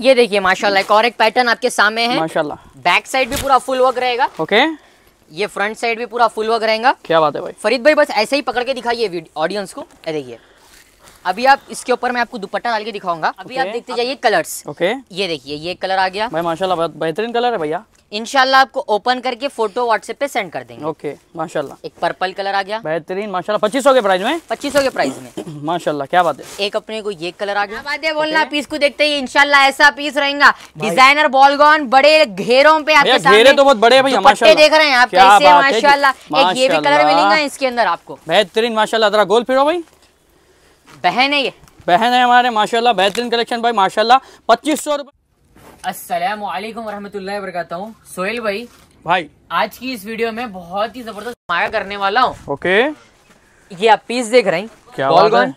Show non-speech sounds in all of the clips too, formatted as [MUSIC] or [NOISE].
ये देखिए माशाल्लाह एक और एक पैटर्न आपके सामने है माशाल्लाह बैक साइड भी पूरा फुल वर्क रहेगा ओके ये फ्रंट साइड भी पूरा फुल वर्क रहेगा क्या बात है भाई फरीद भाई बस ऐसे ही पकड़ के दिखाइए ऑडियंस को देखिए अभी आप इसके ऊपर मैं आपको दुपट्टा डाल के दिखाऊंगा अभी okay. आप देखते जाइए कलर्स ओके okay. ये देखिए ये कलर आ गया भाई माशाल्लाह बेहतरीन कलर है भैया इनशाला आपको ओपन करके फोटो व्हाट्सएप पे सेंड कर देंगे ओके okay. माशाल्लाह एक पर्पल कलर आ गया बेहतरीन माशाल्लाह पच्चीस के प्राइस में पच्चीस के प्राइस में [CLEARS THROAT] माशाल्लाह क्या बात है एक अपने को ये कलर आ गया बात है बोलना पीस को देखते ही इनशाला ऐसा पीस रहेगा डिजाइनर गॉन बड़े घेरों पे आपके घेरे तो बहुत बड़े भैया देख रहे हैं आप कैसे माशाला एक ये भी कलर मिलेगा इसके अंदर आपको बेहतरीन माशाला गोल फिर भाई बहन है ये बहन है हमारे माशाल्लाह बेहतरीन कलेक्शन भाई माशाल्लाह पच्चीस सौ रूपए असलम वरहमतुल्ला हूँ सोहेल भाई भाई आज की इस वीडियो में बहुत ही जबरदस्त माया करने वाला हूँ ओके ये आप पीस देख रहे हैं क्या बॉल गॉन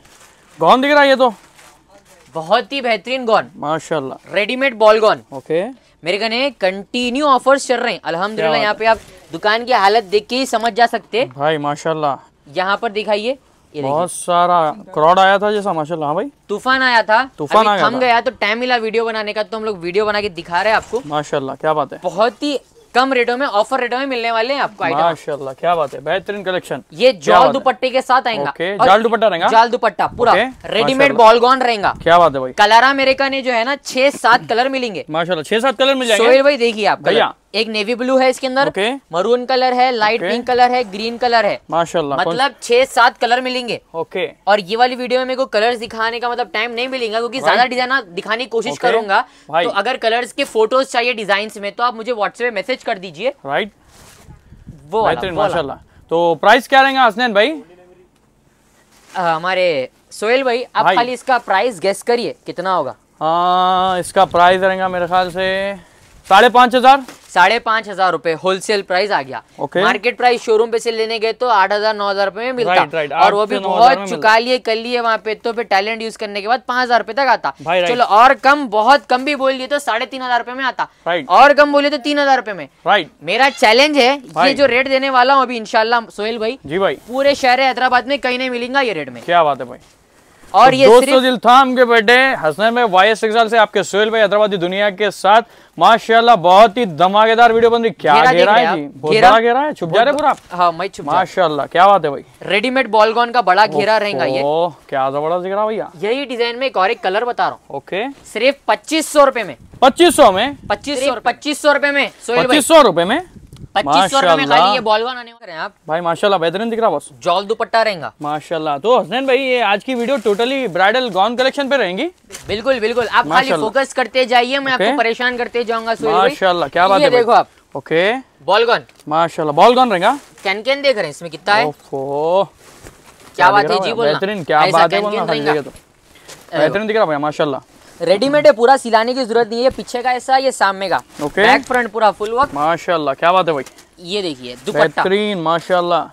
गॉन दिख रहा है ये तो बहुत ही बेहतरीन गॉन माशाल्लाह रेडीमेड बॉल गॉन ओके मेरे कहने कंटिन्यू ऑफर्स चल रहे हैं अल्हम्दुलिल्लाह यहाँ पे आप दुकान की हालत देख के ही समझ जा सकते भाई माशाल्लाह यहाँ पर दिखाइए बहुत सारा क्राउड आया था जैसा माशाल्लाह हाँ भाई तूफान आया था तूफान आया थम गया तो टाइम मिला वीडियो बनाने का तो हम लोग वीडियो बना के दिखा रहे हैं आपको माशाल्लाह क्या बात है बहुत ही कम रेटों में ऑफर रेटों में मिलने वाले हैं आपको माशाल्लाह क्या बात है बेहतरीन कलेक्शन ये जाल दुपट्टे के साथ आएगा जाल दुपट्टा रहेगा जाल दुपट्टा पूरा रेडीमेड बॉल गॉन रहेगा क्या बात है भाई कलर अमेरिका ने जो है ना छह सात कलर मिलेंगे माशाल्लाह छह सात कलर मिल जाएंगे भाई देखिए आप भैया एक नेवी ब्लू है इसके अंदर मरून कलर है लाइट पिंक कलर है ग्रीन कलर है माशाल्लाह मतलब छह सात कलर मिलेंगे ओके और ये वाली वीडियो में मेरे को कलर्स दिखाने का मतलब टाइम नहीं मिलेगा क्योंकि ज्यादा डिजाइन दिखाने की कोशिश करूंगा तो अगर कलर्स के फोटोज चाहिए डिजाइन में तो आप मुझे व्हाट्सएप में मैसेज कर दीजिए राइट वो माशाला तो प्राइस क्या रहेंगे हसनैन भाई हमारे सोहेल भाई आप खाली इसका प्राइस गेस करिए कितना होगा हाँ इसका प्राइस रहेगा मेरे ख्याल से साढ़े पांच हजार साढ़े पांच हजार रूपए होलसेल प्राइस आ गया okay. मार्केट प्राइस शोरूम पे से लेने गए तो आठ हजार नौ हजार रूपए में मिलता right, right, और वो भी बहुत चुका लिए कर लिए वहाँ पे तो फिर टैलेंट यूज करने के बाद पांच हजार रुपए तक आता right. चलो और कम बहुत कम भी बोल दिए तो साढ़े तीन हजार रूपए में आता right. और कम बोलिए तो तीन हजार रूपए में राइट मेरा चैलेंज है ये जो रेट देने वाला हूँ अभी इनशाला सोहेल भाई जी भाई पूरे शहर हैदराबाद में कहीं नहीं मिलेगा ये रेट में क्या बात है भाई और तो ये दोस्तों थाम के बैठे हसनैन में वाई एस से आपके सोहेल भाई हैदराबादी दुनिया के साथ माशाल्लाह बहुत ही धमाकेदार वीडियो बन रही क्या घेरा है घेरा घेरा है छुप जा रहे पूरा हाँ मैं छुप माशाल्लाह क्या बात है भाई रेडीमेड गॉन का बड़ा घेरा रहेगा ये क्या जबरदस्त घेरा भैया यही डिजाइन में एक और एक कलर बता रहा हूँ ओके सिर्फ पच्चीस सौ रूपए में पच्चीस सौ में पच्चीस सौ पच्चीस सौ रूपए में पच्चीस सौ रूपए में पच्चीस तो हसनैन भाई आज की वीडियो टोटली बिल्कुल बिल्कुल मैं आपको परेशान करते जाऊंगा माशाल्लाह क्या बात देखो आप ओके बॉल माशा माशाल्लाह बॉल रहेगा कैन कैन देख रहे हैं इसमें कितना है क्या बात है जी बोलना बेहतरीन क्या बात है तो। बेहतरीन रेडीमेड है पूरा सिलाने की जरूरत नहीं है पीछे का ऐसा ये सामने का ओके बैक फ्रंट पूरा फुल वर्क माशाल्लाह क्या बात है भाई ये देखिए बेहतरीन माशाल्लाह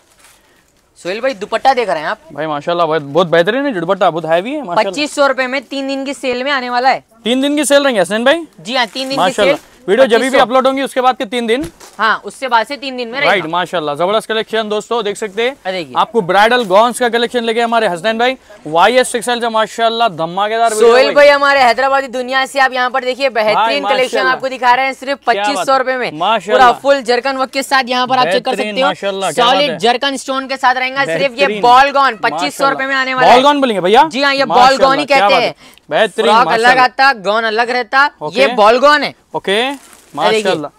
सोहेल भाई दुपट्टा देख रहे हैं आप भाई माशाल्लाह बहुत बेहतरीन है दुपट्टा बहुत हैवी है पच्चीस सौ रुपए में तीन दिन की सेल में आने वाला है तीन दिन की सेल रहेंगे हसन भाई जी हाँ तीन दिन की सेल वीडियो जब भी अपलोड होंगी उसके बाद के तीन दिन हाँ उससे बाद से तीन दिन में राइट माशाल्लाह जबरदस्त कलेक्शन दोस्तों देख सकते हैं आपको ब्राइडल गॉन्स का कलेक्शन लेके हमारे हसनैन भाई वाई एस टेक्सटाइल से धमाकेदार सोहेल भाई हमारे हैदराबादी दुनिया से आप यहाँ पर देखिए बेहतरीन कलेक्शन आपको दिखा रहे हैं सिर्फ पच्चीस सौ रुपए में माशा फुल जरकन वक्त के साथ यहाँ पर आप चेक कर सकते हैं जरकन स्टोन के साथ रहेगा सिर्फ ये बॉल गॉन पच्चीस सौ रुपए में आने वाले बॉल गॉन बोलेंगे भैया जी हाँ ये बॉल गॉन ही कहते हैं बेहतरीन अलग आता गॉन अलग रहता ये बॉल गॉन है ओके माशाल्लाह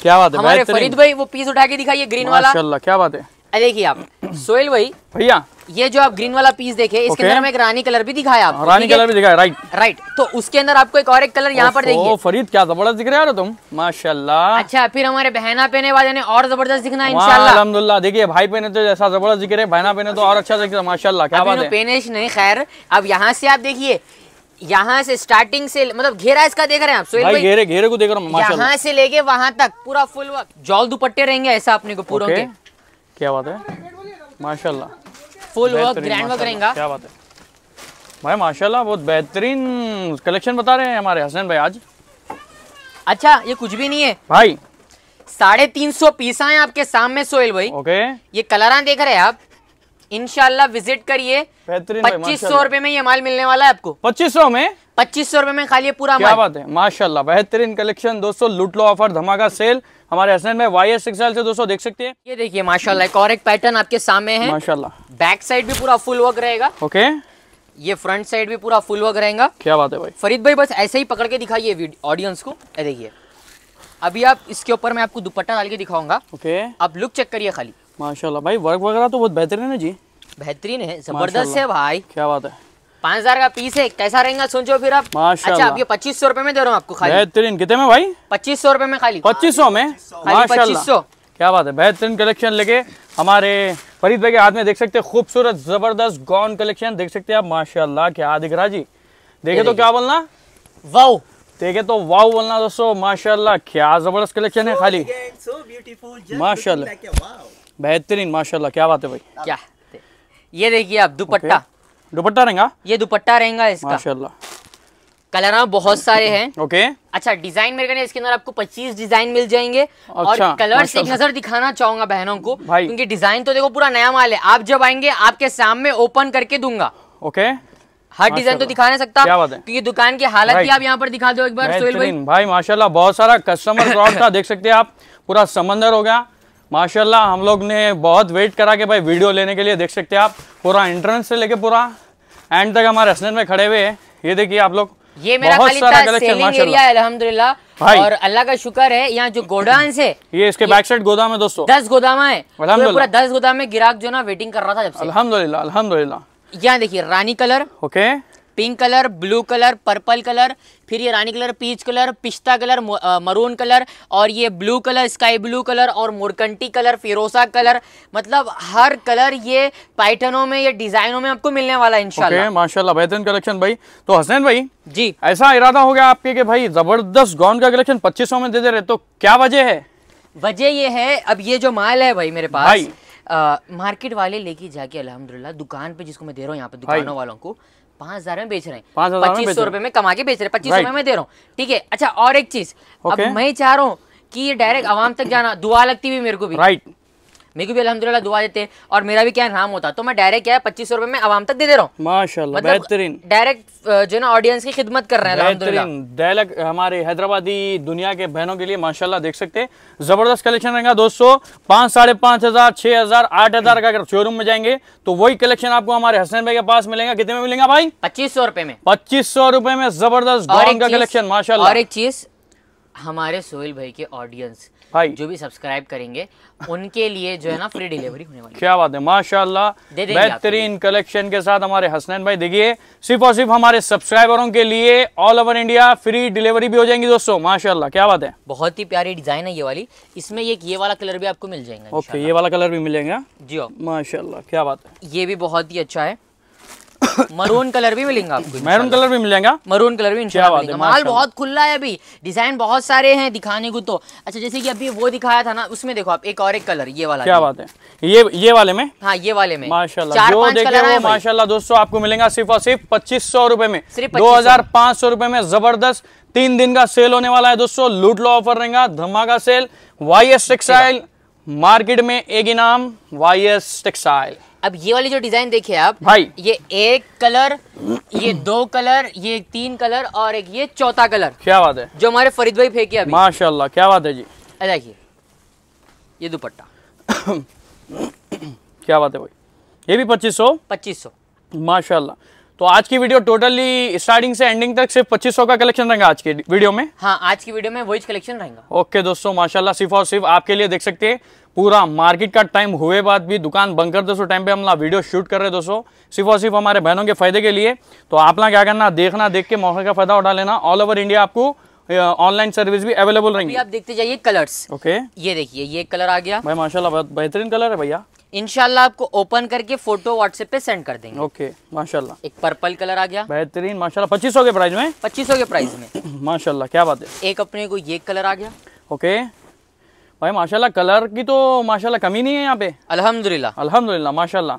क्या बात है फरीद भाई वो पीस उठा के दिखाइए ग्रीन वाला माशाल्लाह क्या बात है देखिए आप सोहेल भाई भैया ये जो आप ग्रीन वाला पीस देखे इसके अंदर हमें एक रानी कलर भी दिखाया आप रानी कलर भी दिखाया राइट राइट तो उसके अंदर आपको एक और एक कलर यहाँ पर देखिए फरीद क्या जबरदस्त दिख रहे हो तुम माशाल्लाह अच्छा फिर हमारे बहना पहने वाले ने और जबरदस्त दिखना है देखिए भाई पहने तो जैसा जबरदस्त दिख रहे बहना पहने तो और अच्छा दिख रहा है माशाला क्या बात है पहने नहीं खैर अब यहाँ से आप देखिए यहाँ से स्टार्टिंग से मतलब घेरा इसका देख रहे हैं आप सोहेल भाई घेरे घेरे को देख रहा हूँ यहाँ से लेके वहां तक पूरा फुल वर्क जॉल दुपट्टे रहेंगे ऐसा अपने को पूरा okay. क्या बात है माशाल्लाह फुल वर्क ग्रैंड वर्क रहेगा क्या बात है भाई माशाल्लाह बहुत बेहतरीन कलेक्शन बता रहे हैं हमारे हसन भाई आज अच्छा ये कुछ भी नहीं है भाई साढ़े तीन सौ पीसा है आपके सामने सोहेल भाई ओके ये कलर देख रहे हैं आप इनशाला विजिट करिए पच्चीस सौ रुपए में ये माल मिलने वाला है आपको पच्चीस सौ में पच्चीस सौ रुपए में खाली पूरा क्या माल। बात है माशाल्लाह बेहतरीन कलेक्शन दोस्तों लूट लो ऑफर धमाका सेल हमारे हसन में वाई एस से दोस्तों देख सकते हैं ये देखिए माशाल्लाह एक और एक पैटर्न आपके सामने है माशाला बैक साइड भी पूरा फुल वर्क रहेगा ओके ये फ्रंट साइड भी पूरा फुल वर्क रहेगा क्या बात है भाई फरीद भाई बस ऐसे ही पकड़ के दिखाइए ऑडियंस को देखिए अभी आप इसके ऊपर मैं आपको दुपट्टा डाल के दिखाऊंगा ओके आप लुक चेक करिए खाली माशाल्लाह भाई वर्क वगैरह तो बहुत बेहतरीन है जी बेहतरीन है जबरदस्त है भाई क्या बात है पाँच हजार का पीस है कैसा रहेगा सोचो फिर आप अच्छा आप ये पच्चीस सौ रुपए में दे रहा हूँ आपको खाली बेहतरीन कितने में भाई पच्चीस सौ रुपए में खाली पच्चीस सौ में पच्चीस सौ क्या बात है बेहतरीन कलेक्शन लेके हमारे फरीद भाई के हाथ में देख सकते हैं खूबसूरत जबरदस्त गॉन कलेक्शन देख सकते हैं आप माशाल्लाह क्या दिख रहा जी देखे तो क्या बोलना वाओ देखे तो वाओ बोलना दोस्तों माशाल्लाह क्या जबरदस्त कलेक्शन है खाली माशाल्लाह बेहतरीन माशाल्लाह क्या बात है भाई क्या ये देखिए आप दुपट्टा दुपट्टा रहेगा ये दुपट्टा रहेगा इसका माशाल्लाह कलर हाँ बहुत सारे हैं ओके okay. अच्छा डिजाइन मेरे इसके अंदर आपको 25 डिजाइन मिल जाएंगे अच्छा, और से एक नजर दिखाना चाहूंगा बहनों को क्योंकि डिजाइन तो देखो पूरा नया माल है आप जब आएंगे आपके सामने ओपन करके दूंगा ओके हर डिजाइन तो दिखा नहीं सकता है क्योंकि दुकान की हालत भी आप यहाँ पर दिखा दो एक बार भाई माशाला माशाल्लाह बहुत सारा कस्टमर था देख सकते हैं आप पूरा समंदर हो गया माशाल्लाह हम लोग ने बहुत वेट करा के भाई वीडियो लेने के लिए देख सकते हैं आप पूरा एंट्रेंस से लेके पूरा एंड तक हमारे रेस्टोरेंट में खड़े हुए हैं ये देखिए आप लोग ये मेरा बहुत सारा सेलिंग एरिया अल्हम्दुलिल्लाह और अल्लाह का शुक्र है यहाँ जो गोडाउन है ये इसके बैक साइड गोदाम है दोस्तों दस गोदाम है पूरा दस गोदाम में गिराक जो ना वेटिंग कर रहा था अलहमदुल्ला अलहमदुल्ला यहाँ देखिए रानी colour okay pink colour blue colour purple colour फिर ये रानी कलर पीच कलर पिस्ता कलर मरून कलर और ये blue colour sky blue colour और मुरकंटी कलर फिरोसा कलर मतलब हर कलर ये पैटर्नों में ये डिजाइनों में आपको मिलने वाला है इनशाला okay, माशाल्लाह बेहतरीन कलेक्शन भाई तो हसन भाई जी ऐसा इरादा हो गया आपके कि भाई जबरदस्त गाउन का कलेक्शन पच्चीस में दे दे रहे तो क्या वजह है वजह ये है अब ये जो माल है भाई मेरे पास मार्केट वाले लेके जाके अलहमदुल्ला दुकान पे जिसको मैं दे रहा हूँ यहाँ पे दुकानों वालों को पांच हजार में बेच रहे हैं पच्चीस सौ रुपए में कमा के बेच रहे हैं पच्चीस सौ में दे रहा हूँ ठीक है अच्छा और एक चीज अब मैं चाह रहा हूँ कि डायरेक्ट आवाम तक जाना दुआ लगती हुई मेरे को भी राइट मेरे को भी अलहमदुल्ला दुआ देते और मेरा भी क्या नाम होता तो मैं डायरेक्ट क्या है पच्चीस सौ रुपए में आवाम तक दे दे रहा हूँ माशा मतलब बेहतरीन डायरेक्ट जो ना ऑडियंस की खिदमत कर रहे हैं डायलग हमारे हैदराबादी दुनिया के बहनों के लिए माशाला देख सकते जबरदस्त कलेक्शन रहेगा दोस्तों पांच साढ़े पांच हज़ार छह हज़ार आठ हज़ार का अगर शोरूम में जाएंगे तो वही कलेक्शन आपको हमारे हसन भाई के पास मिलेगा कितने में मिलेगा भाई पच्चीस सौ रुपए में पच्चीस सौ रुपए में जबरदस्त का कलेक्शन माशाला और एक चीज़ हमारे सोहेल भाई के ऑडियंस भाई जो भी सब्सक्राइब करेंगे उनके लिए जो है ना फ्री डिलीवरी होने वाली क्या बात है माशाल्लाह बेहतरीन कलेक्शन के साथ हमारे हसनैन भाई देखिए सिर्फ और सिर्फ हमारे सब्सक्राइबरों के लिए all over India free delivery भी हो जाएंगी दोस्तों माशाल्लाह क्या बात है बहुत ही प्यारी डिजाइन है ये वाली इसमें एक ये वाला कलर भी आपको मिल जाएगा ओके ये वाला कलर भी मिलेगा जी हाँ। माशाला क्या बात है ये भी बहुत ही अच्छा है मरून कलर भी मिलेगा आपको मैरून कलर भी मिलेगा मरून कलर भी माल बहुत खुला है अभी डिजाइन बहुत सारे हैं दिखाने को तो अच्छा जैसे कि अभी वो दिखाया था ना उसमें देखो आप एक और एक कलर ये वाला क्या बात है ये ये वाले में हाँ ये वाले में माशाल्लाह जो देखे वो माशाल्लाह दोस्तों आपको मिलेगा सिर्फ और सिर्फ पच्चीस सौ रुपए में दो हजार पांच सौ रुपए में जबरदस्त तीन दिन का सेल होने वाला है दोस्तों लूट लो ऑफर रहेगा धमाका sale Y S textile market में एक इनाम वाई एस टेक्सटाइल अब ये वाली जो डिजाइन देखिए आप भाई ये एक कलर ये दो कलर ये तीन कलर और एक ये चौथा कलर क्या बात है जो हमारे फरीद भाई फेंके अभी माशाल्लाह क्या बात है जी देखिए ये दुपट्टा [COUGHS] क्या बात है भाई ये भी पच्चीस सौ पच्चीस सौ माशाल्लाह तो आज की वीडियो टोटली स्टार्टिंग से एंडिंग तक सिर्फ पच्चीस का कलेक्शन रहेगा आज की वीडियो में हाँ आज की वीडियो में वही कलेक्शन रहेगा ओके दोस्तों माशाल्लाह सिर्फ और सिर्फ आपके लिए देख सकते हैं पूरा मार्केट का टाइम हुए बाद भी दुकान बंद कर दोस्तों टाइम पे हम वीडियो शूट कर रहे हैं दोस्तों सिर्फ और सिर्फ हमारे बहनों के फायदे के लिए तो आप ना क्या करना देखना देख के मौके का फायदा उठा लेना ऑल ओवर इंडिया आपको ऑनलाइन सर्विस भी अवेलेबल रहेंगे आप देखते जाइए कलर्स ओके ये देखिए ये कलर आ गया भाई माशाला बहुत बेहतरीन कलर है भैया इनशाला आपको ओपन करके फोटो व्हाट्सएप पे सेंड कर देंगे ओके माशाल्लाह एक पर्पल कलर आ गया बेहतरीन माशाल्लाह पच्चीस के प्राइस में पच्चीस के प्राइस में [COUGHS] माशाल्लाह क्या बात है एक अपने को ये कलर आ गया ओके भाई माशाल्लाह कलर की तो माशाल्लाह कमी नहीं है यहाँ पे अलहमदुल्ला अलहमदुल्ला माशाला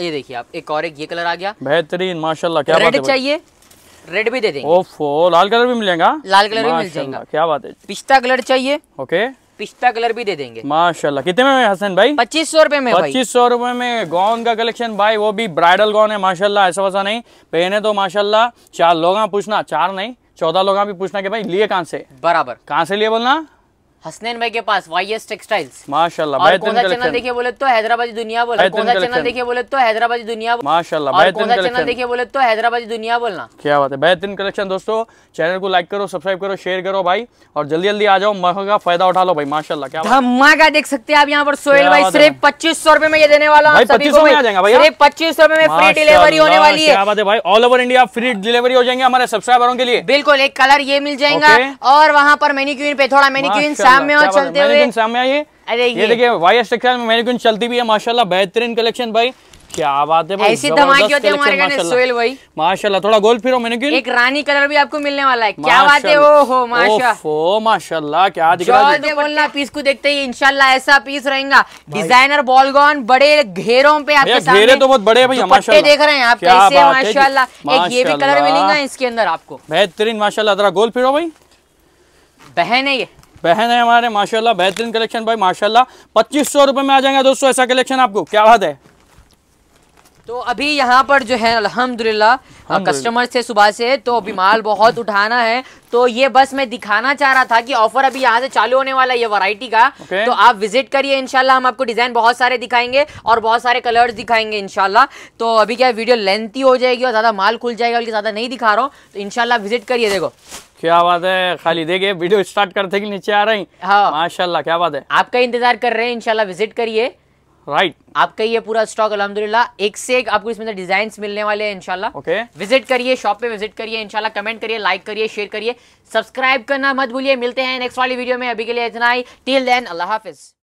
ये देखिए आप एक और एक ये कलर आ गया बेहतरीन माशाला क्या रेड चाहिए रेड भी दे देंगे ओफो लाल कलर भी मिलेगा लाल कलर भी मिल जाएगा क्या बात है पिस्ता कलर चाहिए ओके पिस्ता कलर भी दे देंगे माशाल्लाह कितने में हसन भाई पच्चीस सौ रुपए में पच्चीस सौ रुपए में गौन का कलेक्शन भाई वो भी ब्राइडल गौन है माशाल्लाह ऐसा वैसा नहीं पहने तो माशाल्लाह चार लोग पूछना चार नहीं चौदह लोग भी पूछना कि भाई लिए कहाँ से बराबर कहाँ से लिए बोलना हसनैन भाई के पास वाई एस टेक्सटाइल्स माशाला देखिए बोले तो हैदराबादी दुनिया बोलना कौन सा चैनल देखिए बोले तो हैदराबादी दुनिया माशाला कौन सा चैनल तो देखिए बोले तो हैदराबादी दुनिया बोलना क्या बात है बेहतरीन कलेक्शन दोस्तों चैनल को लाइक करो सब्सक्राइब करो शेयर करो भाई और जल्दी जल्दी आ जाओ महंगा फायदा उठा लो भाई माशाला क्या धमाका देख सकते हैं आप यहाँ पर सोहेल भाई सिर्फ पच्चीस सौ रुपए में ये देने वाला पच्चीस सौ में पच्चीस सौ में फ्री डिलीवरी होने वाली है बात है भाई all over India free delivery हो जाएंगे हमारे सब्सक्राइबरों के लिए बिल्कुल एक कलर ये मिल जाएगा और वहाँ पर मेनिक्यून पे थोड़ा मेनिक्यून शाम में और चलते हुए शाम अरे ये देखिए चलती भी है माशाल्लाह बेहतरीन कलेक्शन भाई क्या बात है भाई ऐसी धमाके होते हैं हमारे सोहेल भाई माशाल्लाह थोड़ा गोल फिर मैंने एक रानी कलर भी आपको मिलने वाला है क्या बात है ओ हो माशाल्लाह माशाल्लाह क्या दिख रहा है बोलना पीस को देखते ही इंशाल्लाह ऐसा पीस रहेगा डिजाइनर बॉलगॉन बड़े घेरों पे आपके सामने घेरे तो बहुत बड़े भाई भैया माशाल्लाह देख रहे हैं आप कैसे माशाल्लाह एक ये भी कलर मिलेगा इसके अंदर आपको बेहतरीन माशाल्लाह जरा गोल फिर भाई बहन है ये बहन है हमारे माशाल्लाह बेहतरीन कलेक्शन भाई माशाल्लाह पच्चीस सौ रुपये में आ जाएगा दोस्तों ऐसा कलेक्शन आपको क्या बात है तो अभी यहाँ पर जो है अल्हम्दुलिल्लाह हाँ, हाँ, कस्टमर्स थे सुबह से तो अभी माल बहुत उठाना है तो ये बस मैं दिखाना चाह रहा था कि ऑफर अभी यहाँ से चालू होने वाला है ये वैरायटी का okay. तो आप विजिट करिए इनशाला हम आपको डिजाइन बहुत सारे दिखाएंगे और बहुत सारे कलर्स दिखाएंगे इनशाला तो अभी क्या वीडियो लेंथी हो जाएगी और ज्यादा माल खुल जाएगा बल्कि ज्यादा नहीं दिखा रहा हूँ तो इनशाला विजिट करिए देखो क्या बात है खाली देखिए वीडियो स्टार्ट करते नीचे आ रही हाँ माशाला क्या बात है आपका इंतजार कर रहे हैं इनशाला विजिट करिए राइट right. आपका ये पूरा स्टॉक अलहमदुल्ला एक से एक आपको इसमें डिजाइन मिलने वाले हैं इनशाला ओके okay. विजिट करिए शॉप पे विजिट करिए इनशाला कमेंट करिए लाइक करिए शेयर करिए सब्सक्राइब करना मत भूलिए मिलते हैं नेक्स्ट वाली वीडियो में अभी के लिए इतना ही टिल देन अल्लाह हाफिज़